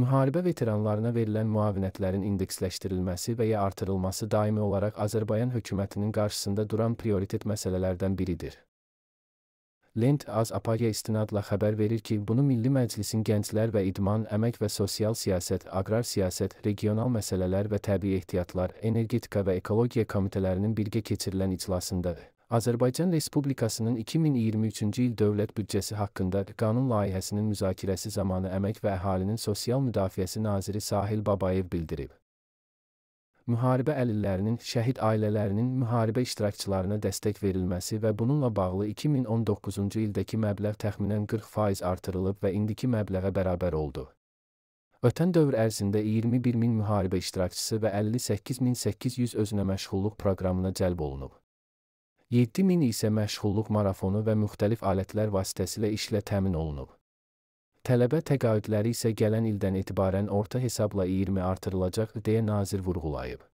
müharibə veteranlarına verilən müavinətlərin indeksləşdirilməsi və ya artırılması daimi olaraq Azərbaycan hökumətinin qarşısında duran prioritet məsələlərdən biridir. Lent az Apaya istinadla xəbər verir ki, bunu Milli Məclisin Gənclər və İdman, Əmək və Sosial Siyasət, Aqrar Siyasət, Regional Məsələlər və Təbii Ehtiyatlar, Energetika və Ekologiya Komitələrinin birgə keçirilən iclasında Azərbaycan Respublikasının 2023-cü il dövlət büdcəsi haqqında qanun layihəsinin müzakirəsi zamanı Əmək və Əhalinin Sosial Müdafiəsi naziri Sahil Babayev bildirib. Müharibə əlillərinin, şəhid ailələrinin müharibə iştirakçılarına dəstək verilməsi və bununla bağlı 2019-cu ildəki məbləğ təxminən 40% artırılıb və indiki məbləğə bərabər oldu. Ötən dövr ərzində 21 min müharibə iştirakçısı və 58.800 özünə məşğulluq proqramına cəlb olunub. 7000 isə məşğulluq marafonu və müxtəlif alətlər vasitəsilə işlə təmin olunub. Tələbə təqaüdləri isə gələn ildən etibarən orta hesabla 20 artırılacaq, deyə nazir vurğulayıb.